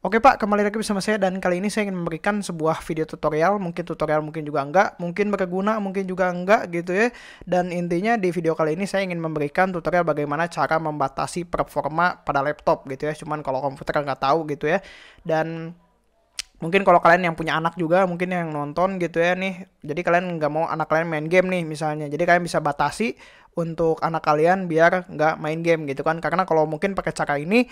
Oke Pak, kembali lagi bersama saya dan kali ini saya ingin memberikan sebuah video tutorial, mungkin tutorial mungkin juga enggak, mungkin berguna, mungkin juga enggak gitu ya. Dan intinya di video kali ini saya ingin memberikan tutorial bagaimana cara membatasi performa pada laptop gitu ya. Cuman kalau komputer nggak tahu gitu ya. Dan mungkin kalau kalian yang punya anak juga mungkin yang nonton gitu ya nih jadi kalian nggak mau anak kalian main game nih misalnya jadi kalian bisa batasi untuk anak kalian biar nggak main game gitu kan karena kalau mungkin pakai cara ini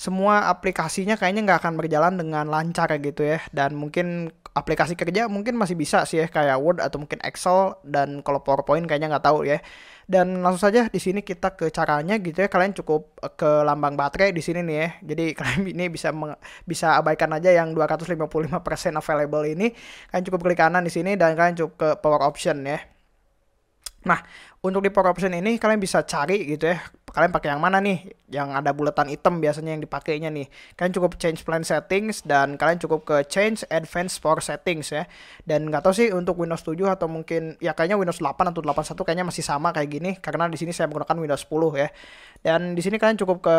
semua aplikasinya kayaknya nggak akan berjalan dengan lancar ya gitu ya dan mungkin aplikasi kerja mungkin masih bisa sih ya kayak Word atau mungkin Excel dan kalau PowerPoint kayaknya nggak tahu ya dan langsung saja di sini kita ke caranya gitu ya kalian cukup eh, ke lambang baterai di sini nih ya jadi kalian ini bisa bisa abaikan aja yang 255% available ini kalian cukup klik kanan di sini dan kalian cukup ke power option ya Nah, untuk di power option ini kalian bisa cari gitu ya kalian pakai yang mana nih yang ada bulatan item biasanya yang dipakainya nih kalian cukup change plan settings dan kalian cukup ke change advanced power settings ya dan nggak tahu sih untuk Windows 7 atau mungkin ya kayaknya Windows 8 atau 81 kayaknya masih sama kayak gini karena di sini saya menggunakan Windows 10 ya dan di sini kalian cukup ke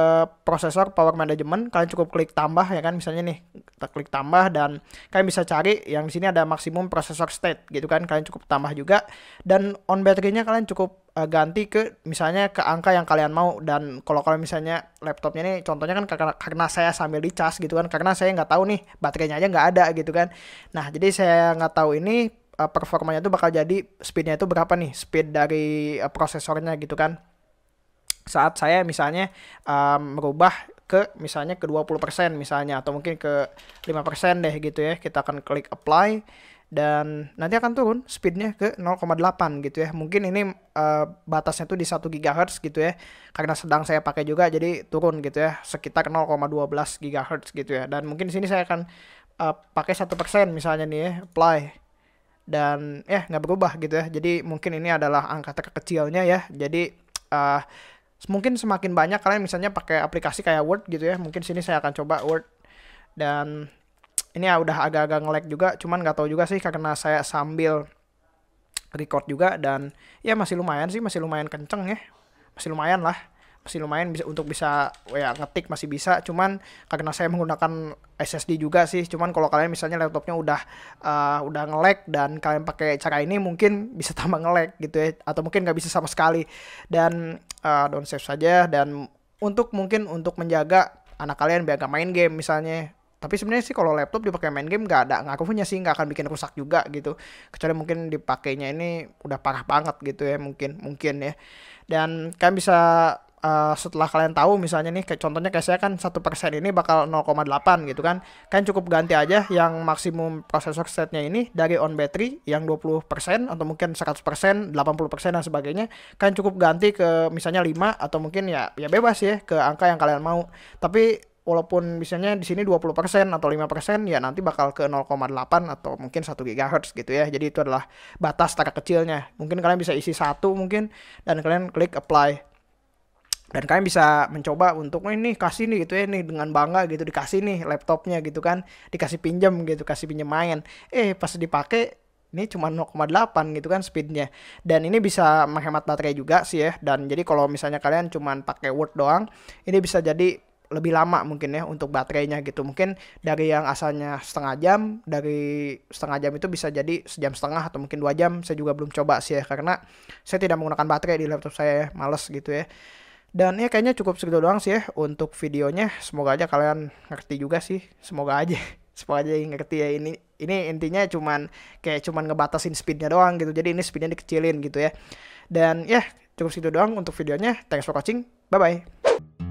prosesor power management kalian cukup klik tambah ya kan misalnya nih kita klik tambah dan kalian bisa cari yang di sini ada maksimum prosesor state gitu kan kalian cukup tambah juga dan on baterainya kalian cukup uh, ganti ke misalnya ke angka yang kalian mau dan kalau kalau misalnya laptopnya ini contohnya kan karena, karena saya sambil dicas gitu kan karena saya nggak tahu nih baterainya aja nggak ada gitu kan nah jadi saya nggak tahu ini uh, performanya itu bakal jadi speednya itu berapa nih speed dari uh, prosesornya gitu kan saat saya misalnya um, merubah ke misalnya ke 20% misalnya atau mungkin ke 5% deh gitu ya kita akan klik apply dan nanti akan turun speednya ke 0,8 gitu ya mungkin ini uh, batasnya tuh di 1 GHz gitu ya karena sedang saya pakai juga jadi turun gitu ya sekitar 0,12 GHz gitu ya dan mungkin di sini saya akan uh, pakai satu persen misalnya nih ya apply dan ya nggak berubah gitu ya jadi mungkin ini adalah angka terkecilnya ya jadi uh, mungkin semakin banyak kalian misalnya pakai aplikasi kayak Word gitu ya mungkin sini saya akan coba Word dan ini ya udah agak-agak nge-lag juga cuman nggak tahu juga sih karena saya sambil record juga dan ya masih lumayan sih masih lumayan kenceng ya masih lumayan lah masih lumayan bisa untuk bisa ya ngetik masih bisa cuman karena saya menggunakan SSD juga sih cuman kalau kalian misalnya laptopnya udah uh, udah ngelek dan kalian pakai cara ini mungkin bisa tambah ngelek gitu ya atau mungkin nggak bisa sama sekali dan uh, don't save saja dan untuk mungkin untuk menjaga anak kalian biar gak main game misalnya tapi sebenarnya sih kalau laptop dipakai main game nggak ada nggak aku punya sih nggak akan bikin rusak juga gitu kecuali mungkin dipakainya ini udah parah banget gitu ya mungkin mungkin ya dan kalian bisa uh, setelah kalian tahu misalnya nih kayak contohnya kayak saya kan satu persen ini bakal 0,8 gitu kan kalian cukup ganti aja yang maksimum prosesor setnya ini dari on battery yang 20% atau mungkin 100% 80% dan sebagainya kalian cukup ganti ke misalnya 5 atau mungkin ya ya bebas ya ke angka yang kalian mau tapi walaupun misalnya di sini 20% atau 5% ya nanti bakal ke 0,8 atau mungkin 1 GHz gitu ya. Jadi itu adalah batas tak kecilnya. Mungkin kalian bisa isi satu mungkin dan kalian klik apply. Dan kalian bisa mencoba untuk ini kasih nih gitu ya nih dengan bangga gitu dikasih nih laptopnya gitu kan dikasih pinjam gitu kasih pinjam main eh pas dipakai ini cuma 0,8 gitu kan speednya dan ini bisa menghemat baterai juga sih ya dan jadi kalau misalnya kalian cuma pakai Word doang ini bisa jadi lebih lama mungkin ya untuk baterainya gitu mungkin dari yang asalnya setengah jam dari setengah jam itu bisa jadi sejam setengah atau mungkin dua jam saya juga belum coba sih ya karena saya tidak menggunakan baterai di laptop saya ya, males gitu ya dan ya kayaknya cukup segitu doang sih ya untuk videonya semoga aja kalian ngerti juga sih semoga aja semoga aja ngerti ya ini ini intinya cuman kayak cuman ngebatasin speednya doang gitu jadi ini speednya dikecilin gitu ya dan ya cukup segitu doang untuk videonya thanks for watching bye bye